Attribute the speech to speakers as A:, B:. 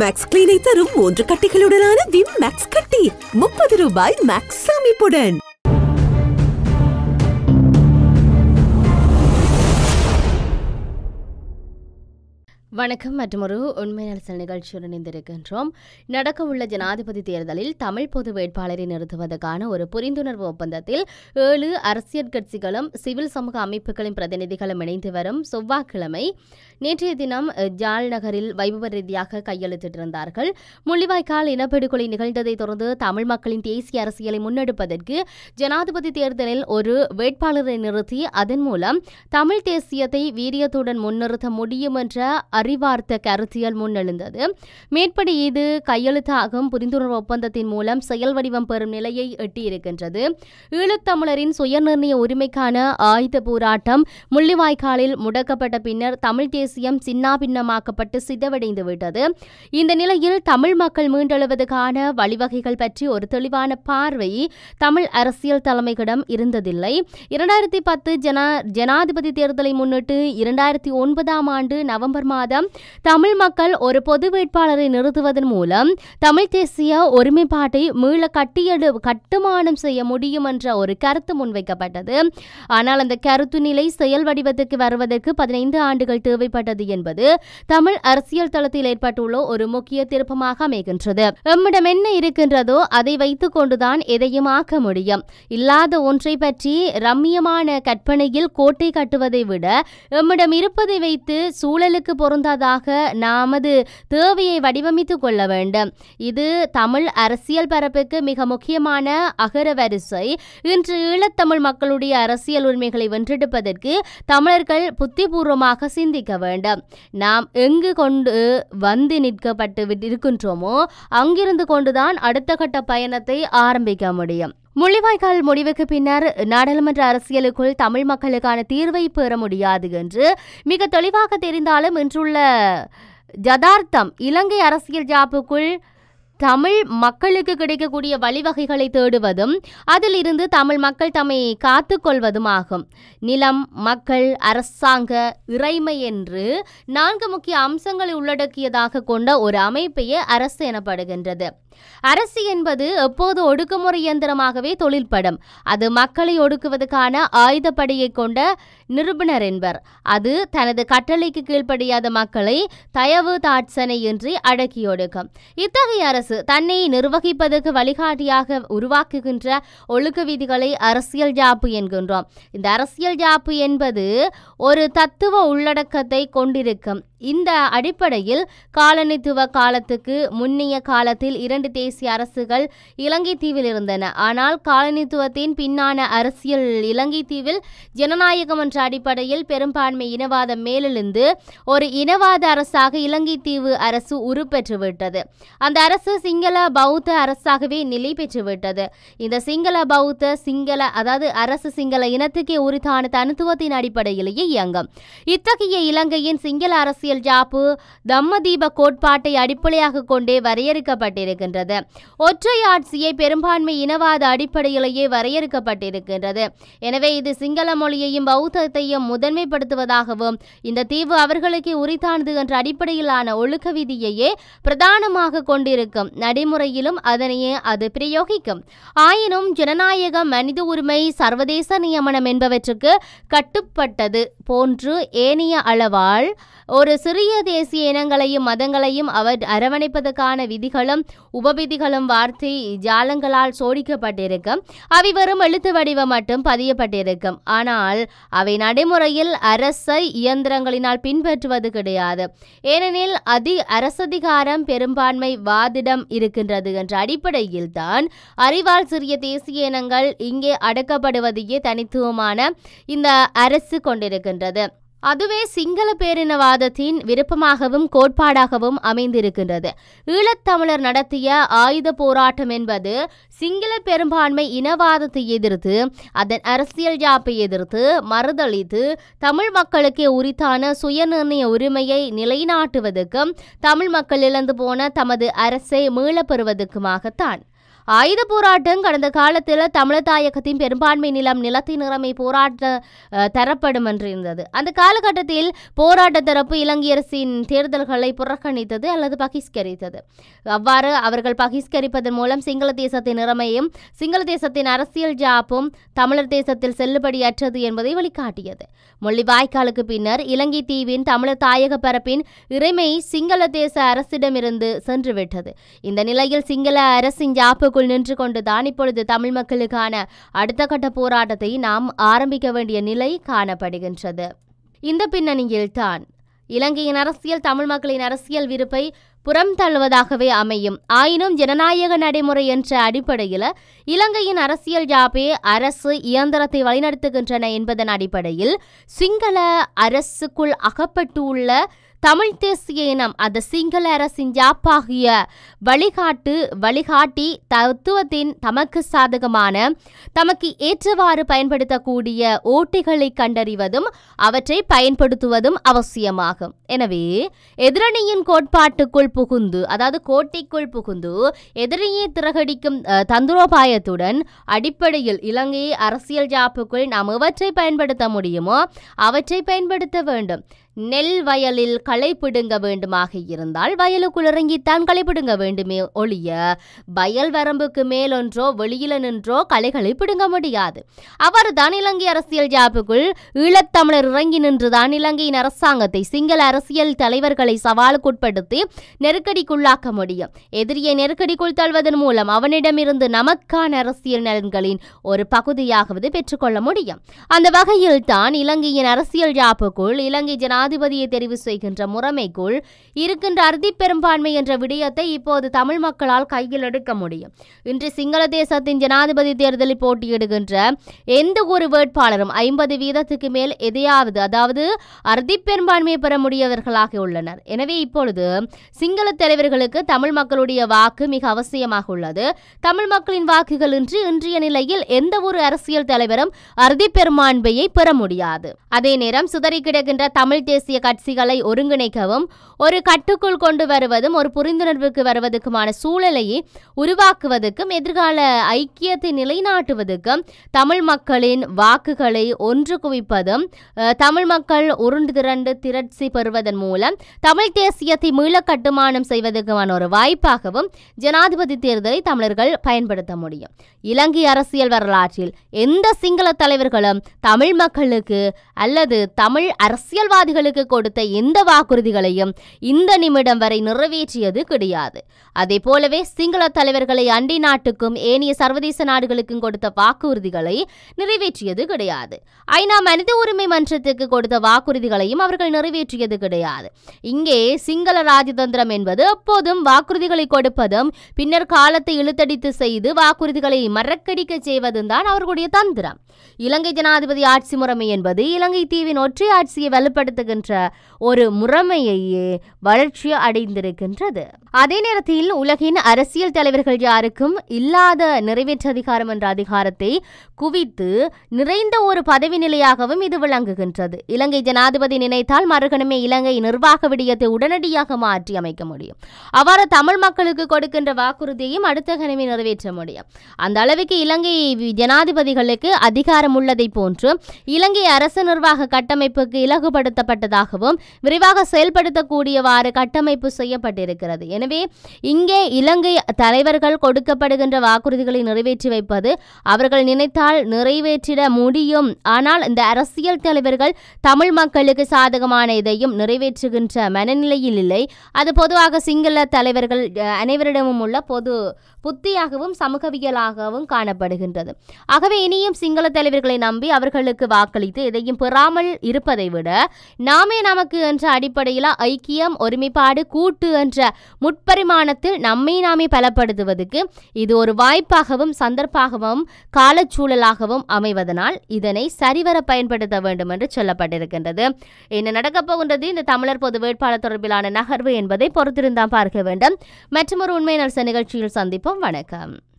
A: maths கிளீனை தரும் மூன்று கட்டிகளுடனான Vim maths கட்டி முப்பது ரூபாய் மேக்ஸ் அமைப்புடன் வணக்கம் மற்றும் ஒரு உண்மை நரசல் நிகழ்ச்சியுடன் இணைந்திருக்கின்றோம் நடக்கவுள்ள ஜனாதிபதி தேர்தலில் தமிழ் பொது வேட்பாளரை நிறுத்துவதற்கான ஒரு புரிந்துணர்வு ஒப்பந்தத்தில் ஏழு அரசியல் கட்சிகளும் சிவில் சமூக அமைப்புகளின் பிரதிநிதிகளும் இணைந்து வரும் செவ்வாய்க்கிழமை நேற்றைய தினம் ஜால் நகரில் வைபவ ரீதியாக கையெழுத்திட்டிருந்தார்கள் முள்ளிவாய்க்கால் இனப்படுகொலை நிகழ்ந்ததை தொடர்ந்து தமிழ் மக்களின் தேசிய அரசியலை முன்னெடுப்பதற்கு ஜனாதிபதி தேர்தலில் ஒரு வேட்பாளரை நிறுத்தி அதன் மூலம் தமிழ் தேசியத்தை வீரியத்துடன் முன்னிறுத்த முடியும் என்ற அறிவார்த்த கருத்தியல் முன்னெழுந்தது மேற்படி இது கையெழுத்தாகும் புரிந்துணர்வு ஒப்பந்தத்தின் மூலம் செயல் வடிவம் பெறும் நிலையை எட்டியிருக்கின்றது ஈழத்தமிழரின் சுயநிர்ணய உரிமைக்கான ஆயுத போராட்டம் முள்ளிவாய்க்காலில் முடக்கப்பட்ட பின்னர் தமிழ் தேசிய தேசியம் சின்னாபின்னமாக்கப்பட்டு சிதவடைந்து விட்டது இந்த நிலையில் தமிழ் மக்கள் மீண்டெழுவதற்கான வழிவகைகள் பற்றி ஒரு தெளிவான பார்வை தமிழ் அரசியல் தலைமையிடம் இருந்ததில்லை இரண்டாயிரத்தி பத்து ஜன ஜனாதிபதி தேர்தலை முன்னிட்டு இரண்டாயிரத்தி ஒன்பதாம் ஆண்டு நவம்பர் மாதம் தமிழ் மக்கள் ஒரு பொது வேட்பாளரை நிறுத்துவதன் மூலம் தமிழ் தேசிய ஒருமைப்பாட்டை மீள கட்டியெடு கட்டுமானம் செய்ய முடியும் என்ற ஒரு கருத்து முன்வைக்கப்பட்டது ஆனால் அந்த கருத்து நிலை செயல் வடிவத்துக்கு வருவதற்கு பதினைந்து ஆண்டுகள் தேவைப்படும் ஏற்பட்டது என்பது தமிழ் அரசியல் தளத்தில் ஏற்பட்டுள்ள ஒரு முக்கிய திருப்பமாக அமைகின்றது எம்மிடம் என்ன இருக்கின்றதோ அதை வைத்துக் கொண்டுதான் எதையும் ஆக்க முடியும் இல்லாத ஒன்றை பற்றி ரம்மியமான கற்பனையில் கோட்டை கட்டுவதை விட எம்மிடம் இருப்பதை வைத்து சூழலுக்கு பொருந்ததாக நாமது தேவையை வடிவமைத்துக் கொள்ள வேண்டும் இது தமிழ் அரசியல் பரப்புக்கு மிக முக்கியமான அகர வரிசை இன்று ஈழத்தமிழ் மக்களுடைய அரசியல் உரிமைகளை வென்றெடுப்பதற்கு தமிழர்கள் புத்திபூர்வமாக சிந்திக்க வேண்டும் வேண்டும் நாம் எங்கு கொண்டு வந்து நிற்கப்பட்டு இருக்கின்றோமோ அங்கிருந்து கொண்டுதான் அடுத்த கட்ட பயணத்தை ஆரம்பிக்க முடியும் முள்ளிவாய்க்கால் முடிவுக்கு பின்னர் நாடாளுமன்ற அரசியலுக்குள் தமிழ் மக்களுக்கான தீர்வை பெற முடியாது என்று மிக தெளிவாக தெரிந்தாலும் இன்றுள்ள ஜதார்த்தம் இலங்கை அரசியல் ஜாப்புக்குள் தமிழ் மக்களுக்கு கிடைக்கக்கூடிய வழிவகைகளை தேடுவதும் அதிலிருந்து தமிழ் மக்கள் தம்மை காத்து கொள்வதுமாகும் நிலம் மக்கள் அரசாங்க இறைமை என்று நான்கு முக்கிய அம்சங்களை உள்ளடக்கியதாக கொண்ட ஒரு அமைப்பையே அரசு எனப்படுகின்றது அரசு என்பது எப்போது ஒடுக்குமுறை இயந்திரமாகவே தொழில்படும் அது மக்களை ஒடுக்குவதற்கான ஆயுதப்படையை கொண்ட நிருபணர் என்பர் அது தனது கட்டளைக்கு கீழ்ப்படியாத மக்களை தயவு தாட்சனை இன்றி அடக்கியொடுக்கும் இத்தகைய அரசு தன்னை நிர்வகிப்பதற்கு வழிகாட்டியாக உருவாக்குகின்ற ஒழுக்க விதிகளை அரசியல் ஜாப்பு என்கின்றோம் இந்த அரசியல் ஜாப்பு என்பது ஒரு தத்துவ உள்ளடக்கத்தை கொண்டிருக்கும் இந்த அடிப்படையில் காலனித்துவ காலத்துக்கு முன்னைய காலத்தில் இரண்டு தேசிய அரசுகள் இலங்கை தீவில் இருந்தன ஆனால் காலனித்துவத்தின் பின்னான அரசியல் இலங்கை தீவில் ஜனநாயகம் என்ற அடிப்படையில் பெரும்பான்மை இனவாதம் மேலெழுந்து ஒரு இனவாத அரசாக இலங்கை தீவு அரசு உருப்பெற்றுவிட்டது அந்த அரசு சிங்கள பௌத்த அரசாகவே நிலை பெற்றுவிட்டது இந்த சிங்கள பௌத்த சிங்கள அதாவது அரசு சிங்கள இனத்துக்கே உரித்தான தனித்துவத்தின் அடிப்படையிலேயே இயங்கும் இத்தகைய இலங்கையின் சிங்கள அரசியல் ஜாப்பு தம்மதீப கோட்பாட்டை அடிப்படையாக கொண்டே வரையறுக்கப்பட்டிருக்கின்றது ஒற்றை ஆட்சியை பெரும்பான்மை இனவாத அடிப்படையிலேயே வரையறுக்கப்பட்டிருக்கின்றது எனவே இது சிங்கள மொழியையும் பௌத்த அதிகாரத்தையும் முதன்மைப்படுத்துவதாகவும் இந்த தீவு அவர்களுக்கு உரித்தானது என்ற அடிப்படையிலான ஒழுக்க விதியையே பிரதானமாக கொண்டிருக்கும் நடைமுறையிலும் அதனையே அது பிரயோகிக்கும் ஆயினும் ஜனநாயக மனித உரிமை சர்வதேச நியமனம் என்பவற்றுக்கு கட்டுப்பட்டது போன்று ஏனைய அளவால் ஒரு சிறிய தேசிய இனங்களையும் மதங்களையும் அவர் அரவணைப்பதற்கான விதிகளும் உபவிதிகளும் வார்த்தை ஜாலங்களால் சோடிக்கப்பட்டிருக்கும் அவை வரும் எழுத்து வடிவம் மட்டும் பதியப்பட்டிருக்கும் ஆனால் அவை நடைமுறையில் அரச இயந்திரங்களினால் பின்பற்றுவது கிடையாது ஏனெனில் அதி அரசதிகாரம் பெரும்பான்மை வாதிடம் இருக்கின்றது என்ற அடிப்படையில் தான் அறிவால் சிறிய தேசிய இனங்கள் இங்கே அடக்கப்படுவதையே தனித்துவமான இந்த அரசு கொண்டிருக்கின்றது இருக்கின்றது அதுவே சிங்கள பேரினவாதத்தின் விருப்பமாகவும் கோட்பாடாகவும் அமைந்திருக்கின்றது ஈழத்தமிழர் நடத்திய ஆயுத போராட்டம் என்பது சிங்கள பெரும்பான்மை இனவாதத்தை எதிர்த்து அதன் அரசியல் யாப்பை எதிர்த்து மறுதளித்து தமிழ் மக்களுக்கு உரித்தான சுயநிர்ணய உரிமையை நிலைநாட்டுவதற்கும் தமிழ் மக்கள் இழந்து போன தமது அரசை மீளப்பெறுவதற்குமாகத்தான் ஆயுத போராட்டம் கடந்த காலத்தில் தமிழர் தாயகத்தின் பெரும்பான்மை நிலம் நிலத்தின் நிறமை போராட்ட தரப்படும் என்று இருந்தது அந்த காலகட்டத்தில் போராட்ட தரப்பு இலங்கையரசின் தேர்தல்களை புறக்கணித்தது அல்லது பகிஷ்கரித்தது அவ்வாறு அவர்கள் பகிஷ்கரிப்பதன் மூலம் சிங்கள தேசத்தின் நிறமையும் சிங்கள தேசத்தின் அரசியல் ஜாப்பும் தமிழர் தேசத்தில் செல்லுபடியற்றது என்பதை வெளிக்காட்டியது முள்ளிவாய்க்காலுக்கு பின்னர் இலங்கை தீவின் தமிழர் தாயக பரப்பின் இறைமை சிங்கள தேச அரசிடமிருந்து சென்றுவிட்டது இந்த நிலையில் சிங்கள அரசின் ஜாப்பு அதற்குள் நின்று கொண்டுதான் இப்பொழுது தமிழ் மக்களுக்கான அடுத்த கட்ட போராட்டத்தை நாம் ஆரம்பிக்க வேண்டிய நிலை காணப்படுகின்றது இந்த பின்னணியில்தான் இலங்கையின் அரசியல் தமிழ் மக்களின் அரசியல் விருப்பை புறம் தள்ளுவதாகவே அமையும் ஆயினும் ஜனநாயக நடைமுறை என்ற அடிப்படையில் இலங்கையின் அரசியல் யாப்பே அரசு இயந்திரத்தை வழிநடத்துகின்றன என்பதன் அடிப்படையில் சிங்கள அரசுக்குள் அகப்பட்டுள்ள தமிழ் தேசிய இனம் அது சிங்கள அரசின் யாப்பாகிய வழிகாட்டு வழிகாட்டி தத்துவத்தின் தமக்கு சாதகமான தமக்கு ஏற்றவாறு பயன்படுத்தக்கூடிய ஓட்டிகளை கண்டறிவதும் அவற்றை பயன்படுத்துவதும் அவசியமாகும் எனவே எதிரணியின் கோட்பாட்டுக்குள் புகுந்து அதாவது கோட்டைக்குள் புகுந்து எதிரணியை திரகடிக்கும் தந்திரோபாயத்துடன் அடிப்படையில் இலங்கையை அரசியல் ஜாப்புக்குள் நாம் எவற்றை பயன்படுத்த முடியுமோ அவற்றை பயன்படுத்த வேண்டும் நெல் வயலில் களை பிடுங்க வேண்டுமாக இருந்தால் வயலுக்குள் இறங்கித்தான் களை பிடுங்க வேண்டுமே ஒழிய வயல் வரம்புக்கு மேலொன்றோ வெளியில நின்றோ களைகளை பிடுங்க முடியாது அவர் தான் இலங்கை அரசியல் ஜாப்புக்குள் ஈழத்தமிழர் இறங்கி நின்றுதான் இலங்கையின் அரசாங்கத்தை சிங்கள அரசியல் தலைவர்களை சவாலுக்குட்படுத்தி நெருக்கடிக்குள்ளாக்க முடியும் எதிரியை நெருக்கடிக்குள் தள்ளுவதன் மூலம் அவனிடமிருந்து நமக்கான அரசியல் நலன்களின் ஒரு பகுதியாகவது பெற்றுக்கொள்ள முடியும் அந்த வகையில் தான் இலங்கையின் அரசியல் ஜாப்புக்குள் இலங்கை ஜனா ஜனாதிபதியை தெரிவு செய்கின்ற முறைமைக்குள் இருக்கின்ற அறுதி பெரும்பான்மை என்ற விடயத்தை இப்போது தமிழ் மக்களால் கையில் எடுக்க முடியும் இன்று சிங்கள தேசத்தின் ஜனாதிபதி தேர்தலில் போட்டியிடுகின்ற எந்த ஒரு வேட்பாளரும் ஐம்பது வீதத்துக்கு மேல் எதையாவது அதாவது அறுதி பெரும்பான்மையை பெற முடியவர்களாக உள்ளனர் எனவே இப்பொழுது சிங்கள தலைவர்களுக்கு தமிழ் மக்களுடைய வாக்கு மிக அவசியமாக உள்ளது தமிழ் மக்களின் வாக்குகள் இன்று இன்றைய நிலையில் எந்த ஒரு அரசியல் தலைவரும் அறுதி பெரும்பான்மையை பெற முடியாது அதே நேரம் சுதறி கிடக்கின்ற தமிழ் தேசிய கட்சிகளை ஒருங்கிணைக்கவும் ஒரு கட்டுக்குள் கொண்டு வருவதும் ஒரு புரிந்துணர்வுக்கு வருவதற்குமான சூழலையை உருவாக்குவதற்கும் எதிர்கால ஐக்கியத்தை நிலைநாட்டுவதற்கும் தமிழ் மக்களின் வாக்குகளை ஒன்று குவிப்பதும் தமிழ் மக்கள் உருண்டு திரண்டு திரட்சி பெறுவதன் மூலம் தமிழ் தேசியத்தை மீள கட்டுமானம் செய்வதற்குமான ஒரு வாய்ப்பாகவும் ஜனாதிபதி தேர்தலை தமிழர்கள் பயன்படுத்த முடியும் இலங்கை அரசியல் வரலாற்றில் எந்த சிங்கள தலைவர்களும் தமிழ் மக்களுக்கு அல்லது தமிழ் அரசியல்வாதிகள் அவர்களுக்கு கொடுத்த எந்த வாக்குறுதிகளையும் இந்த நிமிடம் வரை நிறைவேற்றியது கிடையாது அதே போலவே சிங்கள தலைவர்களை அண்டி நாட்டுக்கும் ஏனைய சர்வதேச நாடுகளுக்கும் கொடுத்த வாக்குறுதிகளை நிறைவேற்றியது கிடையாது ஐநா மனித உரிமை மன்றத்துக்கு கொடுத்த வாக்குறுதிகளையும் அவர்கள் நிறைவேற்றியது கிடையாது இங்கே சிங்கள ராஜதந்திரம் என்பது எப்போதும் வாக்குறுதிகளை கொடுப்பதும் பின்னர் காலத்தை இழுத்தடித்து செய்து வாக்குறுதிகளை மறக்கடிக்க செய்வதும் தான் அவர்களுடைய தந்திரம் இலங்கை ஜனாதிபதி ஆட்சி முறைமை என்பது இலங்கை தீவின் ஒற்றை ஆட்சியை வலுப்படுத்த கொண்டாடுகின்ற ஒரு முறைமையையே வளர்ச்சி அடைந்திருக்கின்றது அதே நேரத்தில் உலகின் அரசியல் தலைவர்கள் யாருக்கும் இல்லாத நிறைவேற்று அதிகாரம் என்ற அதிகாரத்தை குவித்து நிறைந்த ஒரு பதவி நிலையாகவும் இது விளங்குகின்றது இலங்கை ஜனாதிபதி நினைத்தால் மறுகணமே இலங்கை நிர்வாக விடயத்தை உடனடியாக மாற்றி அமைக்க முடியும் அவ்வாறு தமிழ் மக்களுக்கு கொடுக்கின்ற வாக்குறுதியையும் அடுத்த கணமே நிறைவேற்ற முடியும் அந்த அளவுக்கு இலங்கை ஜனாதிபதிகளுக்கு அதிகாரம் உள்ளதை போன்று இலங்கை அரசு நிர்வாக கட்டமைப்புக்கு இலகுபடுத்தப்பட்ட செய்யப்பட்டதாகவும் விரைவாக செயல்படுத்தக்கூடியவாறு கட்டமைப்பு செய்யப்பட்டிருக்கிறது எனவே இங்கே இலங்கை தலைவர்கள் கொடுக்கப்படுகின்ற வாக்குறுதிகளை நிறைவேற்றி வைப்பது அவர்கள் நினைத்தால் நிறைவேற்றிட முடியும் ஆனால் இந்த அரசியல் தலைவர்கள் தமிழ் மக்களுக்கு சாதகமான இதையும் நிறைவேற்றுகின்ற மனநிலையில் இல்லை அது பொதுவாக சிங்கள தலைவர்கள் அனைவரிடமும் உள்ள பொது புத்தியாகவும் சமூகவியலாகவும் காணப்படுகின்றது ஆகவே இனியும் சிங்கள தலைவர்களை நம்பி அவர்களுக்கு வாக்களித்து இதையும் பெறாமல் இருப்பதை விட நாமே நமக்கு என்ற அடிப்படையில் ஐக்கியம் ஒருமைப்பாடு கூட்டு என்ற முற்பரிமாணத்தில் நம்மை நாமே பலப்படுத்துவதற்கு இது ஒரு வாய்ப்பாகவும் சந்தர்ப்பாகவும் காலச்சூழலாகவும் அமைவதனால் இதனை சரிவர பயன்படுத்த வேண்டும் என்று சொல்லப்பட்டிருக்கின்றது என்ன நடக்கப் போகின்றது இந்த தமிழர் பொது வேட்பாளர் தொடர்பிலான நகர்வு என்பதை பொறுத்திருந்தான் பார்க்க வேண்டும் ஒரு உண்மை நலச நிகழ்ச்சியில் சந்திப்போம் வணக்கம்